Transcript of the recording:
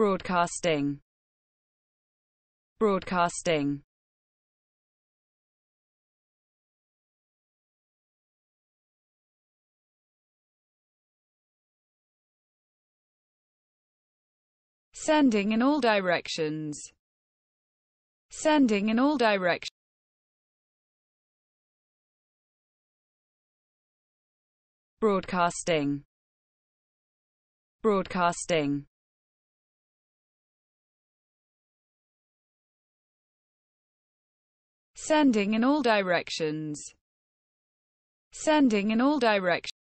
broadcasting broadcasting sending in all directions sending in all directions broadcasting broadcasting sending in all directions, sending in all directions.